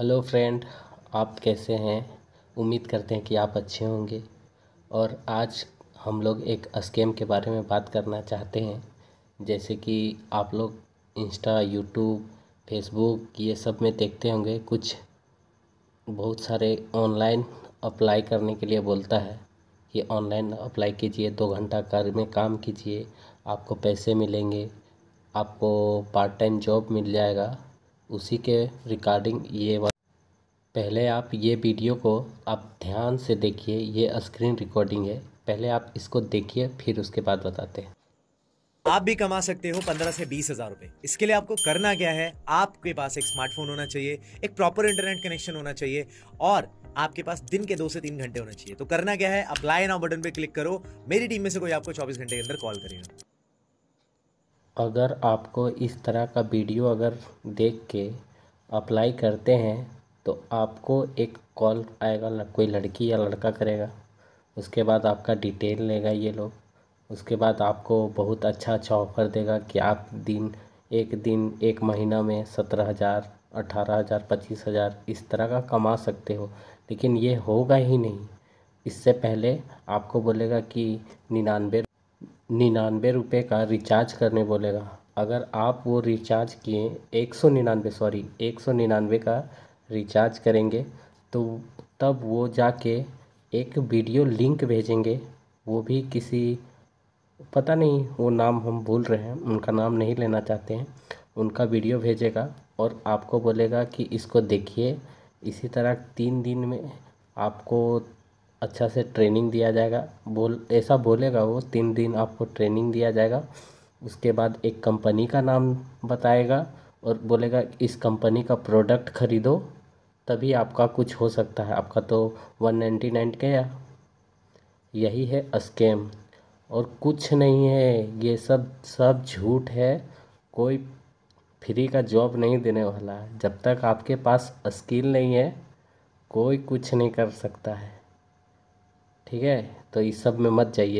hello friend आप कैसे हैं उम्मीद करते हैं कि आप अच्छे होंगे और आज हम लोग एक स्कैम के बारे में बात करना चाहते हैं जैसे कि आप लोग इंस्टा यूट्यूब फेसबुक ये सब में देखते होंगे कुछ बहुत सारे ऑनलाइन अप्लाई करने के लिए बोलता है कि ऑनलाइन अप्लाई कीजिए दो घंटा कर में काम कीजिए आपको पैसे मिलेंगे आपको पार्ट टाइम जॉब मिल जाएगा उसी के रिकॉर्डिंग ये पहले आप ये वीडियो को आप ध्यान से देखिए ये स्क्रीन रिकॉर्डिंग है पहले आप इसको देखिए फिर उसके बाद बताते हैं आप भी कमा सकते हो पंद्रह से बीस हजार रुपए इसके लिए आपको करना क्या है आपके पास एक स्मार्टफोन होना चाहिए एक प्रॉपर इंटरनेट कनेक्शन होना चाहिए और आपके पास दिन के दो से तीन घंटे होना चाहिए तो करना क्या है अप्लाई नाउ बटन पे क्लिक करो मेरी टीम में से कोई आपको चौबीस घंटे के अंदर कॉल करेगा अगर आपको इस तरह का वीडियो अगर देख के अप्लाई करते हैं तो आपको एक कॉल आएगा कोई लड़की या लड़का करेगा उसके बाद आपका डिटेल लेगा ये लोग उसके बाद आपको बहुत अच्छा अच्छा ऑफ़र देगा कि आप दिन एक दिन एक महीना में सत्रह हज़ार अठारह हज़ार पच्चीस हज़ार इस तरह का कमा सकते हो लेकिन ये होगा ही नहीं इससे पहले आपको बोलेगा कि निन्यानवे निन्यानवे रुपये का रिचार्ज करने बोलेगा अगर आप वो रिचार्ज किए एक सौ निन्यानवे सॉरी एक सौ निन्यानवे का रिचार्ज करेंगे तो तब वो जाके एक वीडियो लिंक भेजेंगे वो भी किसी पता नहीं वो नाम हम भूल रहे हैं उनका नाम नहीं लेना चाहते हैं उनका वीडियो भेजेगा और आपको बोलेगा कि इसको देखिए इसी तरह तीन दिन में आपको अच्छा से ट्रेनिंग दिया जाएगा बोल ऐसा बोलेगा वो तीन दिन आपको ट्रेनिंग दिया जाएगा उसके बाद एक कंपनी का नाम बताएगा और बोलेगा इस कंपनी का प्रोडक्ट ख़रीदो तभी आपका कुछ हो सकता है आपका तो वन नाइन्टी नाइन गया यही है स्कैम और कुछ नहीं है ये सब सब झूठ है कोई फ्री का जॉब नहीं देने वाला है जब तक आपके पास स्किल नहीं है कोई कुछ नहीं कर सकता है ठीक है तो इस सब में मत जाइए